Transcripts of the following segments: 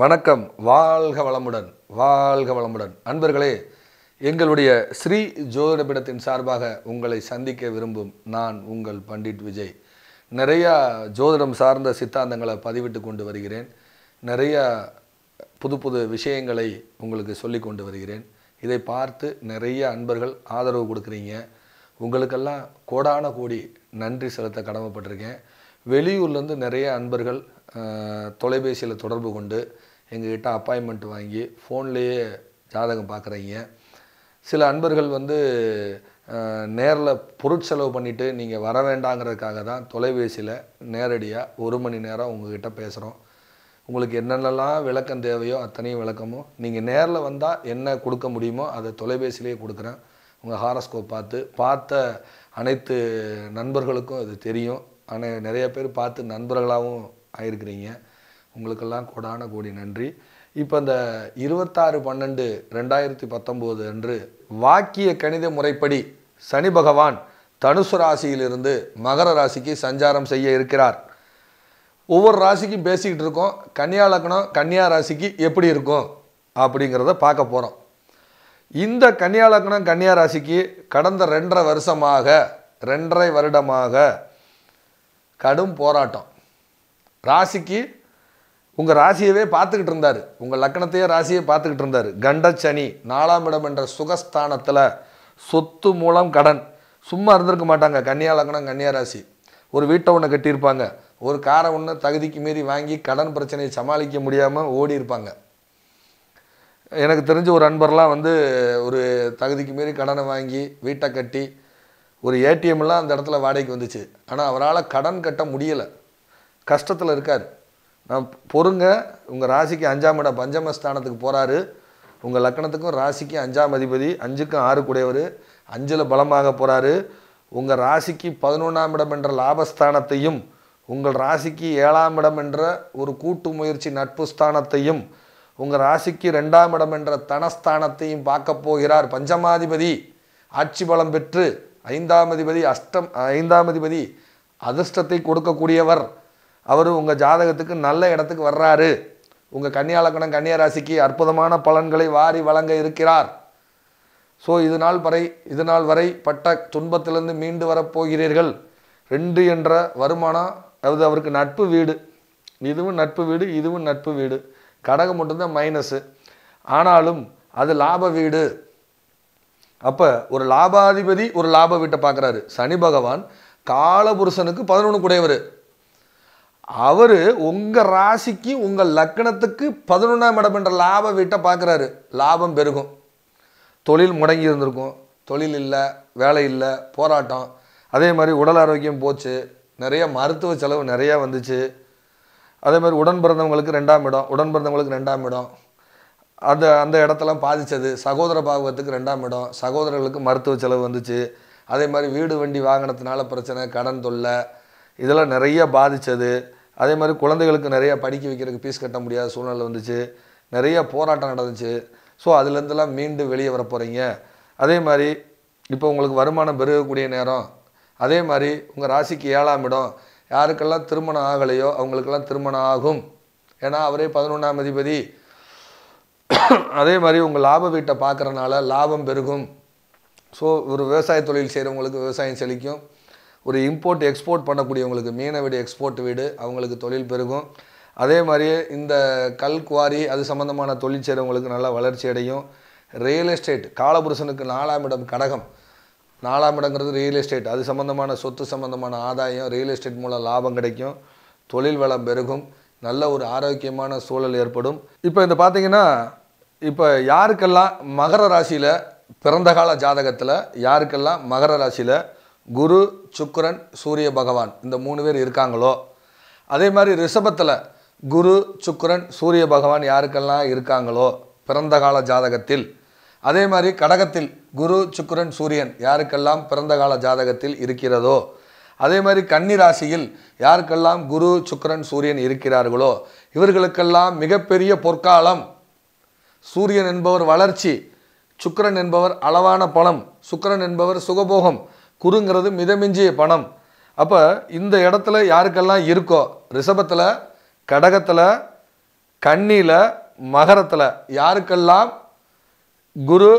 வணக்கம் வாழ்க வளமுடன் வாழ்க வளமுடன் அன்பர்களே எங்களுடைய ஸ்ரீ ஜோதிடபீடத்தின் சார்பாக உங்களை சந்திக்க விரும்பும் நான் உங்கள் பண்டிட் விஜய் நிறையா ஜோதிடம் சார்ந்த சித்தாந்தங்களை பதிவிட்டு கொண்டு வருகிறேன் நிறையா புது புது விஷயங்களை உங்களுக்கு சொல்லி கொண்டு வருகிறேன் இதை பார்த்து நிறைய அன்பர்கள் ஆதரவு கொடுக்குறீங்க உங்களுக்கெல்லாம் கோடான கோடி நன்றி செலுத்த கடமைப்பட்டிருக்கேன் வெளியூர்லேருந்து நிறைய அன்பர்கள் தொலைபேசியில் தொடர்பு கொண்டு எங்ககிட்ட அப்பாயின்மெண்ட் வாங்கி ஃபோன்லேயே ஜாதகம் பார்க்குறீங்க சில அன்பர்கள் வந்து நேரில் பொருட்செலவு பண்ணிவிட்டு நீங்கள் வர வேண்டாங்கிறதுக்காக தான் தொலைபேசியில் நேரடியாக ஒரு மணி நேரம் உங்ககிட்ட பேசுகிறோம் உங்களுக்கு என்னென்னலாம் விளக்கம் தேவையோ அத்தனையும் விளக்கமும் நீங்கள் நேரில் வந்தால் என்ன கொடுக்க முடியுமோ அதை தொலைபேசியிலே கொடுக்குறேன் உங்கள் ஹாரஸ்கோப் பார்த்து பார்த்த அனைத்து நண்பர்களுக்கும் அது தெரியும் ஆனால் நிறைய பேர் பார்த்து நண்பர்களாகவும் ஆயிருக்கிறீங்க உங்களுக்கெல்லாம் கொடான கோடி நன்றி இப்போ இந்த இருபத்தாறு பன்னெண்டு ரெண்டாயிரத்தி பத்தொம்போது அன்று வாக்கிய கணித முறைப்படி சனி பகவான் தனுசு ராசியிலிருந்து மகர ராசிக்கு சஞ்சாரம் செய்ய இருக்கிறார் ஒவ்வொரு ராசிக்கும் பேசிக்கிட்டு இருக்கோம் கன்னியா லக்னம் கன்னியா ராசிக்கு எப்படி இருக்கும் அப்படிங்கிறத பார்க்க போகிறோம் இந்த கன்னியா லக்னம் கன்னியா ராசிக்கு கடந்த ரெண்டரை வருஷமாக ரெண்டரை வருடமாக கடும் போராட்டம் ராசிக்கு உங்கள் ராசியவே பார்த்துக்கிட்டு இருந்தார் உங்கள் லக்கணத்தையே ராசியை பார்த்துக்கிட்டு இருந்தார் கண்டச்சனி நாலாம் இடம் என்ற சுகஸ்தானத்தில் சொத்து மூலம் கடன் சும்மா இருந்திருக்க மாட்டாங்க கன்னியா லக்கணம் கன்னியா ராசி ஒரு வீட்டை ஒன்று கட்டியிருப்பாங்க ஒரு காரை ஒன்று தகுதிக்கு மீறி வாங்கி கடன் பிரச்சனையை சமாளிக்க முடியாமல் ஓடி இருப்பாங்க எனக்கு தெரிஞ்ச ஒரு அன்பர்லாம் வந்து ஒரு தகுதிக்கு மீறி கடனை வாங்கி வீட்டை கட்டி ஒரு ஏடிஎம்லாம் அந்த இடத்துல வாடகைக்கு வந்துச்சு ஆனால் அவரால் கடன் கட்ட முடியலை கஷ்டத்தில் இருக்கார் நான் பொறுங்க உங்கள் ராசிக்கு அஞ்சாம் இடம் பஞ்சம ஸ்தானத்துக்கு போகிறாரு உங்கள் லக்கணத்துக்கும் ராசிக்கும் அஞ்சாம் அதிபதி அஞ்சுக்கும் ஆறு கூடையவர் அஞ்சில் பலமாக போகிறாரு உங்கள் ராசிக்கு பதினொன்றாம் இடம் என்ற லாபஸ்தானத்தையும் உங்கள் ராசிக்கு ஏழாம் இடம் என்ற ஒரு கூட்டு முயற்சி நட்பு ஸ்தானத்தையும் உங்கள் ராசிக்கு ரெண்டாம் இடம் என்ற தனஸ்தானத்தையும் பார்க்க போகிறார் பஞ்சமாதிபதி ஆட்சி பலம் பெற்று ஐந்தாம் அதிபதி அஷ்டம் ஐந்தாம் அதிபதி அதிர்ஷ்டத்தை கொடுக்கக்கூடியவர் அவர் உங்கள் ஜாதகத்துக்கு நல்ல இடத்துக்கு வர்றாரு உங்கள் கன்னியாலக்கணம் கன்னியராசிக்கு அற்புதமான பலன்களை வாரி வழங்க இருக்கிறார் ஸோ இது நாள் வரை இது நாள் வரை பட்ட துன்பத்திலிருந்து மீண்டு வரப்போகிறீர்கள் ரெண்டு என்ற வருமானம் அதாவது அவருக்கு நட்பு வீடு இதுவும் நட்பு வீடு இதுவும் நட்பு வீடு கடகம் மட்டும்தான் மைனஸு ஆனாலும் அது லாப வீடு அப்போ ஒரு லாபாதிபதி ஒரு லாப வீட்டை பார்க்குறாரு சனி பகவான் காலபுருஷனுக்கு பதினொன்று குடையவர் அவர் உங்கள் ராசிக்கு உங்கள் லக்கணத்துக்கு பதினொன்றாம் இடம் என்ற லாப வீட்டை பார்க்குறாரு லாபம் பெருகும் தொழில் முடங்கி இருந்திருக்கும் தொழில் இல்லை வேலை இல்லை போராட்டம் அதே மாதிரி உடல் ஆரோக்கியம் போச்சு நிறைய மருத்துவ செலவு நிறையா வந்துச்சு அதே மாதிரி உடன் பிறந்தவங்களுக்கு ரெண்டாம் இடம் உடன் பிறந்தவங்களுக்கு ரெண்டாம் இடம் அந்த அந்த இடத்தெல்லாம் பாதித்தது சகோதர பாகவத்துக்கு ரெண்டாம் இடம் சகோதரர்களுக்கு மருத்துவ செலவு வந்துச்சு அதே மாதிரி வீடு வண்டி வாங்கினதுனால பிரச்சனை கடன் தொல்லை இதெல்லாம் நிறைய பாதித்தது அதே மாதிரி குழந்தைகளுக்கு நிறையா படிக்க வைக்கிறதுக்கு ஃபீஸ் கட்ட முடியாத சூழ்நிலை வந்துச்சு நிறைய போராட்டம் நடந்துச்சு ஸோ அதுலேருந்துலாம் மீண்டும் வெளியே வர போகிறீங்க அதே மாதிரி இப்போ உங்களுக்கு வருமானம் பெருகக்கூடிய நேரம் அதே மாதிரி உங்கள் ராசிக்கு ஏழாம் இடம் யாருக்கெல்லாம் திருமணம் ஆகலையோ அவங்களுக்கெல்லாம் திருமணம் ஆகும் ஏன்னா அவரே பதினொன்றாம் அதிபதி அதே மாதிரி உங்கள் லாப வீட்டை பார்க்குறனால லாபம் பெருகும் ஸோ ஒரு விவசாய தொழில் செய்கிறவங்களுக்கு விவசாயம் செழிக்கும் ஒரு இம்போர்ட் எக்ஸ்போர்ட் பண்ணக்கூடியவங்களுக்கு மீன வீடு எக்ஸ்போர்ட் வீடு அவங்களுக்கு தொழில் பெருகும் அதே மாதிரி இந்த கல் குவாரி அது சம்மந்தமான தொழில் செய்கிறவங்களுக்கு நல்லா வளர்ச்சி அடையும் ரியல் எஸ்டேட் காலபுருஷனுக்கு நாலாம் இடம் கடகம் நாலாம் இடங்கிறது ரியல் எஸ்டேட் அது சம்மந்தமான சொத்து சம்மந்தமான ஆதாயம் ரியல் எஸ்டேட் மூலம் லாபம் கிடைக்கும் தொழில் வளம் பெருகும் நல்ல ஒரு ஆரோக்கியமான சூழல் ஏற்படும் இப்போ இந்த பார்த்திங்கன்னா இப்போ யாருக்கெல்லாம் மகர ராசியில் பிறந்த கால ஜாதகத்தில் யாருக்கெல்லாம் மகர ராசியில் குரு சுக்கரன் சூரிய பகவான் இந்த மூணு பேர் இருக்காங்களோ அதே மாதிரி ரிஷபத்தில் குரு சுக்கரன் சூரிய பகவான் யாருக்கெல்லாம் இருக்காங்களோ பிறந்த கால ஜாதகத்தில் அதே மாதிரி கடகத்தில் குரு சுக்கரன் சூரியன் யாருக்கெல்லாம் பிறந்த கால ஜாதகத்தில் இருக்கிறதோ அதே மாதிரி கன்னி ராசியில் யாருக்கெல்லாம் குரு சுக்கரன் சூரியன் இருக்கிறார்களோ இவர்களுக்கெல்லாம் மிகப்பெரிய பொற்காலம் சூரியன் என்பவர் வளர்ச்சி சுக்கரன் என்பவர் அளவான பணம் சுக்கரன் என்பவர் சுகபோகம் குருங்கிறது மிதமிஞ்சிய பணம் அப்போ இந்த இடத்துல யாருக்கெல்லாம் இருக்கோ ரிஷபத்தில் கடகத்தில் கண்ணியில் மகரத்தில் யாருக்கெல்லாம் குரு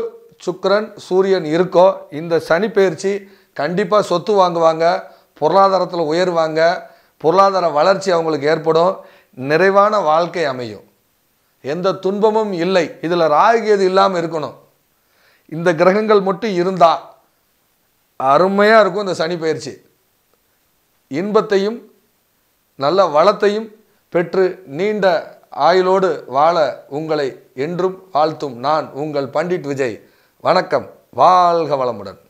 சுக்கரன் சூரியன் இருக்கோ இந்த சனி பயிற்சி கண்டிப்பாக சொத்து வாங்குவாங்க பொருளாதாரத்தில் உயர்வாங்க பொருளாதார வளர்ச்சி அவங்களுக்கு ஏற்படும் நிறைவான வாழ்க்கை அமையும் எந்த துன்பமும் இல்லை இதில் ராகுகேது இல்லாமல் இருக்கணும் இந்த கிரகங்கள் மட்டும் இருந்தால் அருமையாக இருக்கும் இந்த சனி பயிற்சி இன்பத்தையும் நல்ல வளத்தையும் பெற்று நீண்ட ஆயுளோடு வாழ உங்களை என்றும் வாழ்த்தும் நான் உங்கள் பண்டிட் விஜய் வணக்கம் வாழ்க வளமுடன்